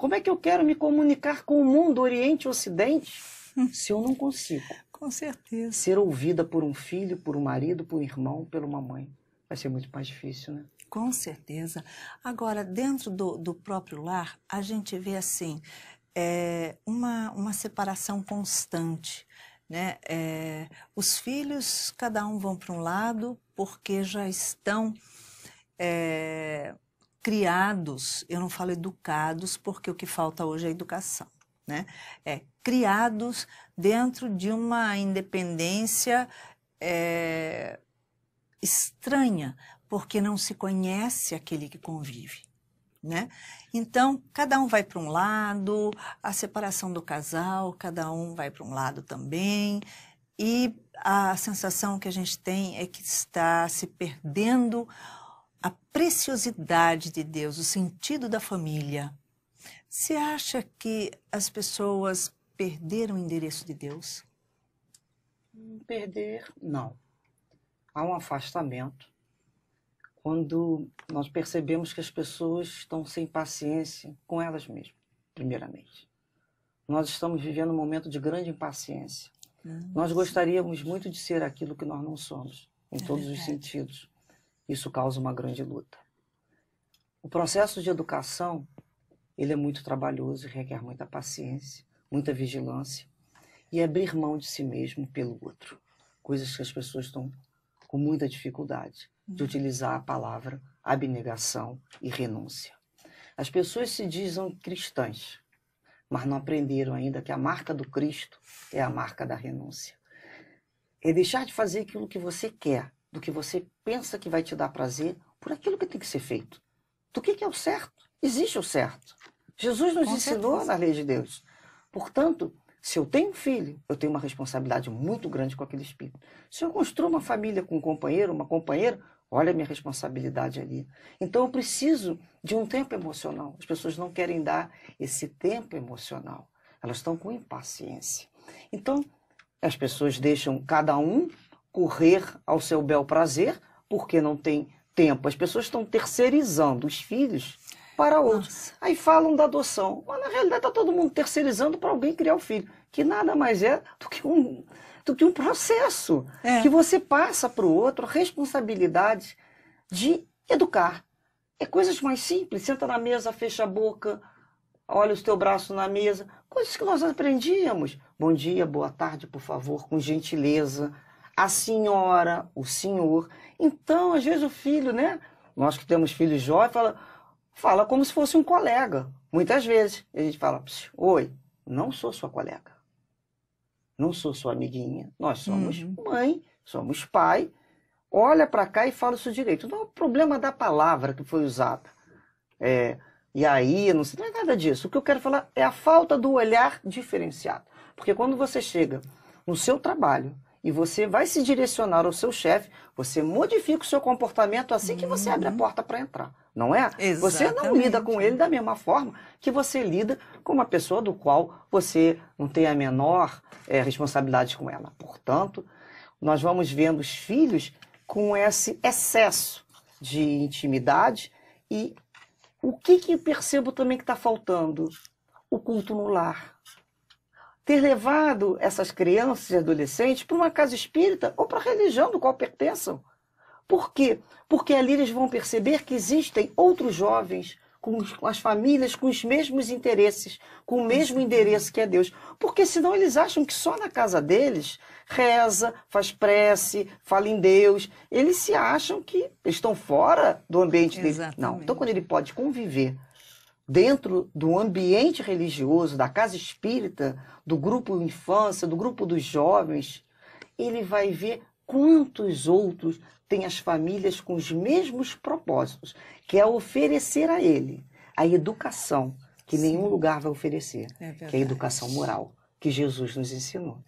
Como é que eu quero me comunicar com o mundo Oriente e Ocidente se eu não consigo? Com certeza. Ser ouvida por um filho, por um marido, por um irmão, por uma mãe. Vai ser muito mais difícil, né? Com certeza. Agora, dentro do, do próprio lar, a gente vê assim é, uma, uma separação constante. Né? É, os filhos, cada um vão para um lado, porque já estão é, criados, eu não falo educados, porque o que falta hoje é educação, né? É criados dentro de uma independência é, estranha, porque não se conhece aquele que convive. Né? Então, cada um vai para um lado, a separação do casal, cada um vai para um lado também, e a sensação que a gente tem é que está se perdendo a preciosidade de Deus, o sentido da família. Você acha que as pessoas perderam o endereço de Deus? Perder, não. Há um afastamento. Quando nós percebemos que as pessoas estão sem paciência com elas mesmas, primeiramente. Nós estamos vivendo um momento de grande impaciência. Hum, nós gostaríamos muito de ser aquilo que nós não somos, em é todos verdade. os sentidos. Isso causa uma grande luta. O processo de educação, ele é muito trabalhoso e requer muita paciência, muita vigilância e é abrir mão de si mesmo pelo outro. Coisas que as pessoas estão com muita dificuldade de uhum. utilizar a palavra abnegação e renúncia. As pessoas se dizem cristãs, mas não aprenderam ainda que a marca do Cristo é a marca da renúncia. É deixar de fazer aquilo que você quer do que você pensa que vai te dar prazer por aquilo que tem que ser feito. Do que, que é o certo? Existe o certo. Jesus nos Com ensinou certeza. na lei de Deus. Portanto, se eu tenho um filho, eu tenho uma responsabilidade muito grande com aquele espírito. Se eu construo uma família com um companheiro, uma companheira, olha a minha responsabilidade ali. Então eu preciso de um tempo emocional. As pessoas não querem dar esse tempo emocional. Elas estão com impaciência. Então, as pessoas deixam cada um correr ao seu bel prazer, porque não tem tempo. As pessoas estão terceirizando os filhos para outros. Nossa. Aí falam da adoção, mas na realidade está todo mundo terceirizando para alguém criar o filho, que nada mais é do que um, do que um processo é. que você passa para o outro a responsabilidade de educar. É coisas mais simples, senta na mesa, fecha a boca, olha o teu braço na mesa, coisas que nós aprendíamos. Bom dia, boa tarde, por favor, com gentileza a senhora, o senhor. Então, às vezes o filho, né? Nós que temos filhos jovens, fala, fala como se fosse um colega. Muitas vezes a gente fala, oi, não sou sua colega. Não sou sua amiguinha. Nós somos uhum. mãe, somos pai. Olha para cá e fala o seu direito. Não é o problema da palavra que foi usada. É, e aí, não, sei, não é nada disso. O que eu quero falar é a falta do olhar diferenciado. Porque quando você chega no seu trabalho, e você vai se direcionar ao seu chefe, você modifica o seu comportamento assim que você abre a uhum. porta para entrar, não é? Exatamente. Você não lida com ele da mesma forma que você lida com uma pessoa do qual você não tem a menor é, responsabilidade com ela. Portanto, nós vamos vendo os filhos com esse excesso de intimidade e o que, que percebo também que está faltando? O culto no lar ter levado essas crianças e adolescentes para uma casa espírita ou para a religião do qual pertençam. Por quê? Porque ali eles vão perceber que existem outros jovens com as famílias com os mesmos interesses, com o mesmo endereço que é Deus. Porque senão eles acham que só na casa deles reza, faz prece, fala em Deus. Eles se acham que estão fora do ambiente deles. dele. Não. Então, quando ele pode conviver dentro do ambiente religioso, da casa espírita, do grupo infância, do grupo dos jovens, ele vai ver quantos outros têm as famílias com os mesmos propósitos, que é oferecer a ele a educação que Sim. nenhum lugar vai oferecer, é que é a educação moral que Jesus nos ensinou.